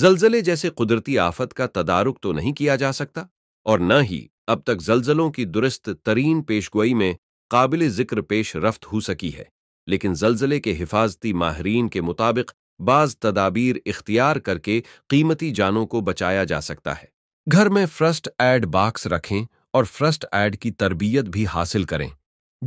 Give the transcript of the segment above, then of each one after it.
जलजले जैसे कुदरती आफत का तदारुक तो नहीं किया जा सकता और न ही अब तक जलजलों की दुरुस्त तरीन पेशगोई में काबिल जिक्र पेश रफ्त हो सकी है लेकिन जलजले के हिफाजती माहरीन के मुताबिक बाज तदाबीर इख्तियार करके कीमती जानों को बचाया जा सकता है घर में फ्रस्ट एड बाक्स रखें और फ्रस्ट एड की तरबियत भी हासिल करें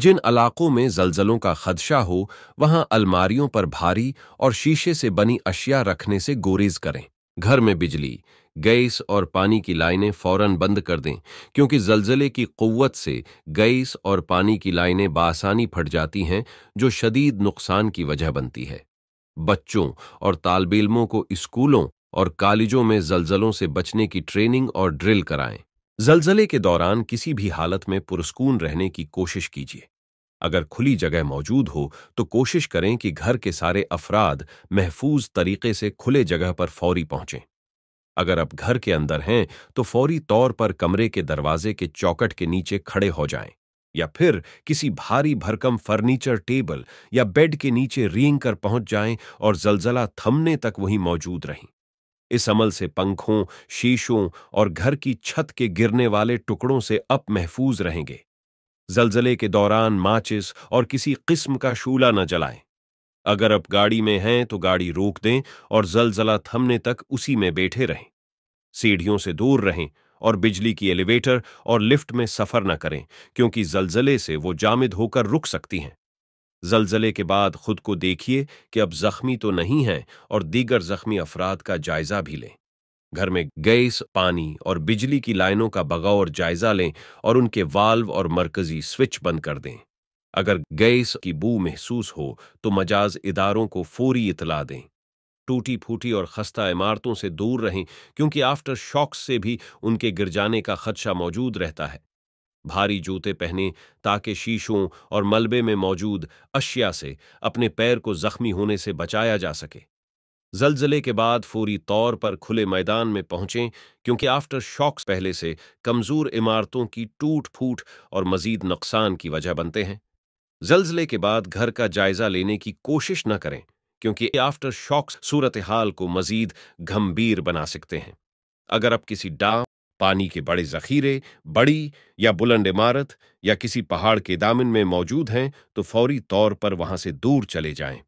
जिन इलाकों में जलजलों का खदशा हो वहां अलमारियों पर भारी और शीशे से बनी अशिया रखने से गोरेज करें घर में बिजली गैस और पानी की लाइनें फौरन बंद कर दें क्योंकि जलजले की कुत से गैस और पानी की लाइनें बासानी फट जाती हैं जो शदीद नुकसान की वजह बनती है बच्चों और तालब इलमों को स्कूलों और कॉलेजों में जलजलों से बचने की ट्रेनिंग और ड्रिल कराएं जलजले के दौरान किसी भी हालत में पुरस्कून रहने की कोशिश कीजिए अगर खुली जगह मौजूद हो तो कोशिश करें कि घर के सारे अफराद महफूज तरीके से खुले जगह पर फौरी पहुंचें अगर आप घर के अंदर हैं तो फौरी तौर पर कमरे के दरवाजे के चौकट के नीचे खड़े हो जाएं या फिर किसी भारी भरकम फर्नीचर टेबल या बेड के नीचे रींग कर पहुंच जाएं और जलजला थमने तक वहीं मौजूद रहें इस अमल से पंखों शीशों और घर की छत के गिरने वाले टुकड़ों से अप महफूज रहेंगे जलजले के दौरान माचिस और किसी किस्म का शूला न जलाएं अगर आप गाड़ी में हैं तो गाड़ी रोक दें और जलजला थमने तक उसी में बैठे रहें सीढ़ियों से दूर रहें और बिजली की एलिवेटर और लिफ्ट में सफर न करें क्योंकि जलजले से वो जामिद होकर रुक सकती हैं जलजले के बाद खुद को देखिए कि अब जख्मी तो नहीं हैं और दीगर जख्मी अफराद का जायजा भी लें घर में गैस पानी और बिजली की लाइनों का बगाव और जायजा लें और उनके वाल्व और मरकजी स्विच बंद कर दें अगर गैस की बू महसूस हो तो मजाज इदारों को फोरी इतला दें टूटी फूटी और खस्ता इमारतों से दूर रहें क्योंकि आफ्टर शॉक्स से भी उनके गिर जाने का खदशा मौजूद रहता है भारी जूते पहने ताकि शीशों और मलबे में मौजूद अशिया से अपने पैर को जख्मी होने से बचाया जा सके जलजले के बाद फौरी तौर पर खुले मैदान में पहुंचे क्योंकि आफ्टर शॉक्स पहले से कमजोर इमारतों की टूट फूट और मजीद नुकसान की वजह बनते हैं जलजले के बाद घर का जायजा लेने की कोशिश न करें क्योंकि आफ्टर शॉक्स सूरत हाल को मजीद गंभीर बना सकते हैं अगर आप किसी डां पानी के बड़े जखीरे बड़ी या बुलंद इमारत या किसी पहाड़ के दामन में मौजूद हैं तो फौरी तौर पर वहां से दूर चले जाएं